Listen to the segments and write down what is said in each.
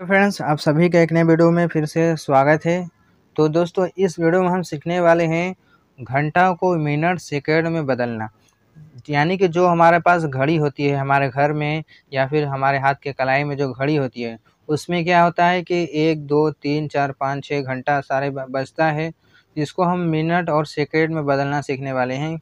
तो फ्रेंड्स आप सभी का एक नए वीडियो में फिर से स्वागत है तो दोस्तों इस वीडियो में हम सीखने वाले हैं घंटा को मिनट सेकेंड में बदलना यानी कि जो हमारे पास घड़ी होती है हमारे घर में या फिर हमारे हाथ के कलाई में जो घड़ी होती है उसमें क्या होता है कि एक दो तीन चार पाँच छः घंटा सारे बजता है जिसको हम मिनट और सेकेंड में बदलना सीखने वाले हैं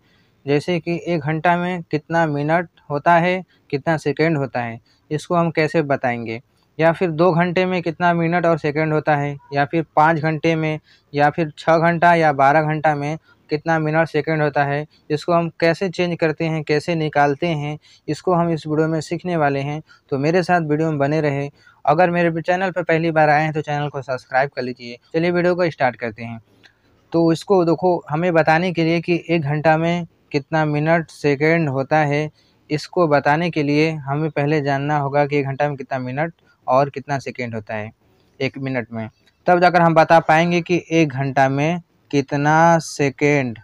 जैसे कि एक घंटा में कितना मिनट होता है कितना सेकेंड होता है इसको हम कैसे बताएंगे या फिर दो घंटे में कितना मिनट और सेकंड होता है या फिर पाँच घंटे में या फिर छः घंटा या बारह घंटा में कितना मिनट सेकंड होता है इसको हम कैसे चेंज करते हैं कैसे निकालते हैं इसको हम इस वीडियो में सीखने वाले हैं तो मेरे साथ वीडियो में बने रहे अगर मेरे चैनल पर पहली बार आए हैं तो चैनल को सब्सक्राइब कर लीजिए चलिए वीडियो को स्टार्ट करते हैं तो इसको देखो हमें बताने के लिए कि एक घंटा में कितना मिनट सेकेंड होता है इसको बताने के लिए हमें पहले जानना होगा कि एक घंटा में कितना मिनट और कितना सेकेंड होता है एक मिनट में तब जाकर हम बता पाएंगे कि एक घंटा में कितना सेकेंड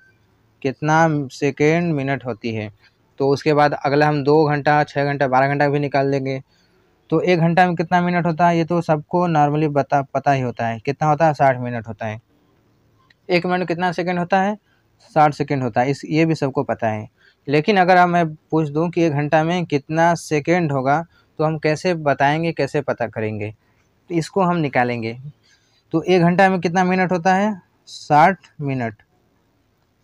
कितना सेकेंड मिनट होती है तो उसके बाद अगला हम दो घंटा छः घंटा बारह घंटा भी निकाल देंगे तो एक घंटा में कितना मिनट होता है ये तो सबको नॉर्मली बता पता ही होता है कितना होता है साठ मिनट होता है एक मिनट कितना सेकेंड होता है साठ सेकेंड होता है इस ये भी सबको पता है लेकिन अगर मैं पूछ दूँ कि एक घंटा में कितना सेकेंड होगा तो हम कैसे बताएंगे कैसे पता करेंगे तो इसको हम निकालेंगे तो एक घंटा में कितना मिनट होता है साठ मिनट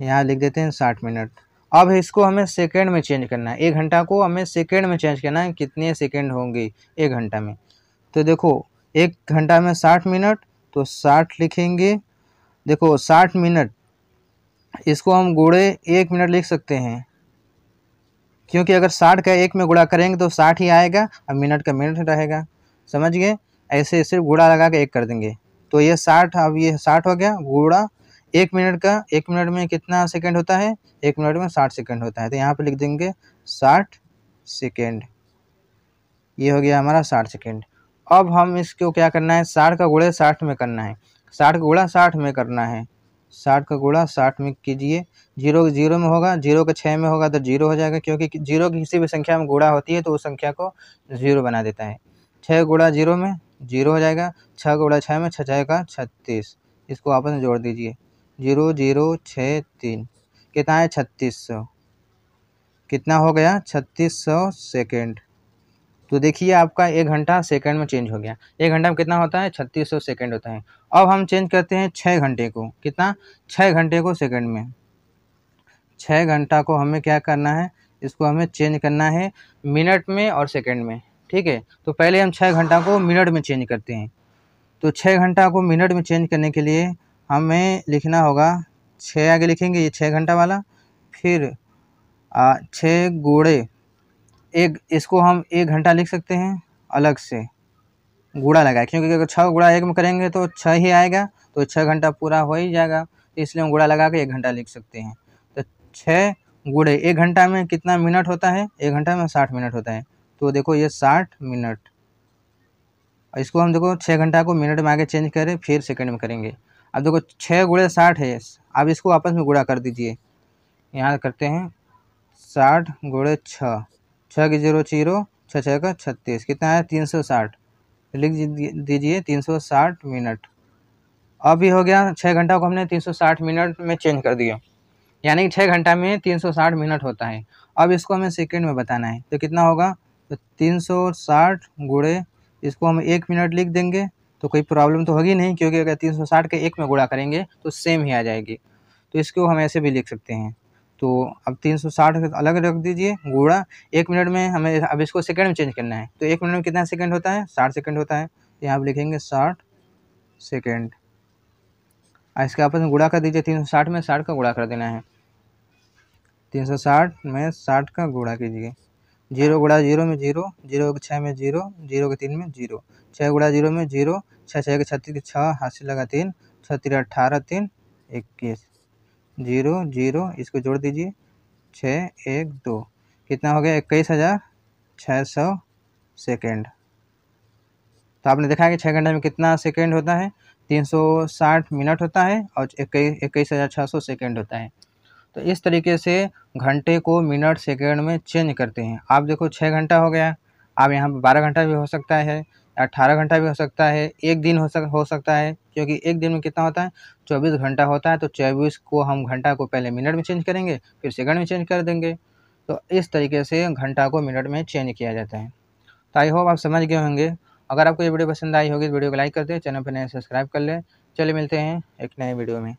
यहाँ लिख देते हैं साठ मिनट अब इसको हमें सेकेंड में चेंज करना है एक घंटा को हमें सेकेंड में चेंज करना है कितने सेकेंड होंगे एक घंटा में तो देखो एक घंटा में साठ मिनट तो साठ लिखेंगे देखो साठ मिनट इसको हम गुड़े एक मिनट लिख सकते हैं क्योंकि अगर साठ का एक में गुड़ा करेंगे तो साठ ही आएगा और मिनट का मिनट रहेगा समझ गए ऐसे सिर्फ गुड़ा लगा के एक कर देंगे तो ये साठ अब ये साठ हो गया गुड़ा एक मिनट का एक मिनट में कितना सेकेंड होता है एक मिनट में साठ सेकेंड होता है तो यहाँ पर लिख देंगे साठ सेकेंड ये हो गया हमारा साठ सेकेंड अब हम इसको क्या करना है साठ का गुड़ा साठ में करना है साठ का गुड़ा साठ में करना है साठ का गुड़ा साठ में कीजिए जीरो जीरो में होगा जीरो का छः में होगा तो जीरो हो जाएगा क्योंकि जीरो की किसी भी संख्या में गुड़ा होती है तो उस संख्या को जीरो बना देता है छः गुड़ा जीरो में जीरो हो जाएगा छः गुड़ा छः में छः छः का छत्तीस इसको आपस में जोड़ दीजिए जीरो जीरो छः तीन कितना है छत्तीस सौ कितना हो गया छत्तीस सौ सेकेंड तो देखिए आपका एक घंटा सेकंड में चेंज हो गया एक घंटा में कितना होता है छत्तीस सौ सेकेंड होता है अब हम चेंज करते हैं छः घंटे को कितना छः घंटे को सेकेंड में छः घंटा को हमें क्या करना है इसको हमें चेंज करना है मिनट में और सेकेंड में ठीक है तो पहले हम छः घंटा को मिनट में चेंज करते हैं तो छः घंटा को मिनट में चेंज करने के लिए हमें लिखना होगा छः आगे लिखेंगे ये छः घंटा वाला फिर छः गोड़े एक इसको हम एक घंटा लिख सकते हैं अलग से गुड़ा लगाए क्योंकि अगर छः गुड़ा एक में करेंगे तो छः ही आएगा तो छः घंटा पूरा हो ही जाएगा तो इसलिए हम गुड़ा लगा के एक घंटा लिख सकते हैं तो छः गुड़े एक घंटा में कितना मिनट होता है एक घंटा में साठ मिनट होता है तो देखो ये साठ मिनट इसको हम देखो छः घंटा को मिनट में आगे चेंज करें फिर सेकेंड में करेंगे अब देखो छः गुड़े साठ है अब इसको आपस में गुड़ा कर दीजिए यहाँ करते हैं साठ गुड़े छः छः की जीरो जीरो छः छः का छत्तीस कितना है तीन सौ साठ लिख दीजिए तीन सौ साठ मिनट अभी हो गया छः घंटा को हमने तीन सौ साठ मिनट में चेंज कर दिया यानी कि छः घंटा में तीन सौ साठ मिनट होता है अब इसको हमें सेकेंड में बताना है तो कितना होगा तो तीन सौ साठ गुड़े इसको हम एक मिनट लिख देंगे तो कोई प्रॉब्लम तो होगी नहीं क्योंकि अगर तीन सौ साठ के एक में गुड़ा करेंगे तो सेम ही आ जाएगी तो इसको हम ऐसे भी लिख सकते हैं तो अब 360 अलग रख दीजिए गोड़ा एक मिनट में हमें अब इसको सेकेंड में चेंज करना है तो एक मिनट में कितना सेकेंड होता है साठ सेकेंड होता है तो यहाँ पर लिखेंगे साठ सेकेंड इसके आपस में गुड़ा कर दीजिए तीन सौ साठ में साठ का गुड़ा कर देना है तीन सौ साठ में साठ का गुड़ा कीजिए जीरो गुड़ा जीरो में जीरो जीरो के छः में जीरो जीरो के तीन में जीरो छः गुड़ा जीरो में जीरो छः छः के छत्तीस के छः हासिल लगा तीन छत्तीस अट्ठारह तीन इक्कीस जीरो जीरो इसको जोड़ दीजिए छः एक दो कितना हो गया इक्कीस हज़ार छः सौ सेकेंड तो आपने देखा है कि छः घंटे में कितना सेकेंड होता है तीन सौ साठ मिनट होता है और इक्कीस हज़ार छः सौ सेकेंड होता है तो इस तरीके से घंटे को मिनट सेकेंड में चेंज करते हैं आप देखो छः घंटा हो गया आप यहाँ पर बारह घंटा भी हो सकता है अट्ठारह घंटा भी हो सकता है एक दिन हो सक हो सकता है क्योंकि एक दिन में कितना होता है चौबीस घंटा होता है तो चौबीस को हम घंटा को पहले मिनट में चेंज करेंगे फिर सेकंड में चेंज कर देंगे तो इस तरीके से घंटा को मिनट में चेंज किया जाता है तो आई होप आप समझ गए होंगे अगर आपको ये वीडियो पसंद आई होगी तो वीडियो को लाइक कर दें चैनल पर नए सब्सक्राइब कर लें चलिए मिलते हैं एक नए वीडियो में